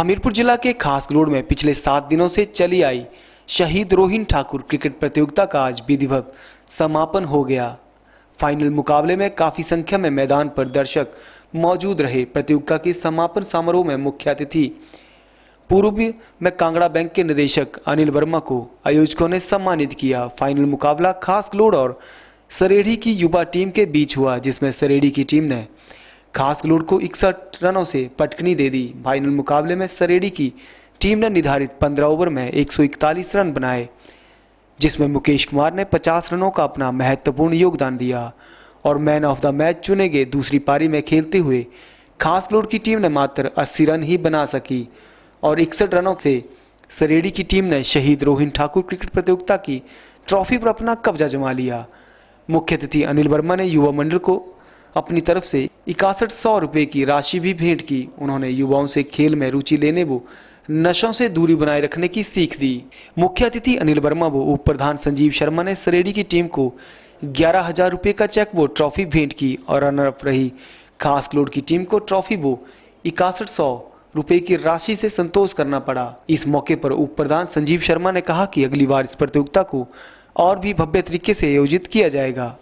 हमीरपुर जिला के खासगरोड में पिछले सात दिनों से चली आई शहीद रोहिन ठाकुर क्रिकेट प्रतियोगिता का आज विधिवत समापन हो गया फाइनल मुकाबले में काफी संख्या में मैदान पर दर्शक मौजूद रहे प्रतियोगिता के समापन समारोह में मुख्य अतिथि पूर्व में कांगड़ा बैंक के निदेशक अनिल वर्मा को आयोजकों ने सम्मानित किया फाइनल मुकाबला खासगलोड और सरेढ़ी की युवा टीम के बीच हुआ जिसमें सरेढ़ी की टीम ने खास गलूर को इकसठ रनों से पटकनी दे दी फाइनल मुकाबले में सरेडी की टीम ने निर्धारित 15 ओवर में 141 रन बनाए जिसमें मुकेश कुमार ने 50 रनों का अपना महत्वपूर्ण योगदान दिया और मैन ऑफ द मैच चुने गए दूसरी पारी में खेलते हुए खास खासलोड की टीम ने मात्र 80 रन ही बना सकी और इकसठ रनों से सरेडी की टीम ने शहीद रोहिन ठाकुर क्रिकेट प्रतियोगिता की ट्रॉफी पर अपना कब्जा जमा लिया मुख्य अतिथि अनिल वर्मा ने युवा मंडल को अपनी तरफ से इकसठ सौ रुपए की राशि भी भेंट की उन्होंने युवाओं से खेल में रुचि लेने वो नशों से दूरी बनाए रखने की सीख दी मुख्य अतिथि अनिल वर्मा वो उप प्रधान संजीव शर्मा ने सरेडी की टीम को ग्यारह हजार रुपये का चेक वो ट्रॉफी भेंट की और अप रही खास क्लोड की टीम को ट्रॉफी वो इकसठ सौ रुपए की राशि से संतोष करना पड़ा इस मौके पर उप प्रधान संजीव शर्मा ने कहा कि अगली बार इस प्रतियोगिता को और भी भव्य तरीके से आयोजित किया जाएगा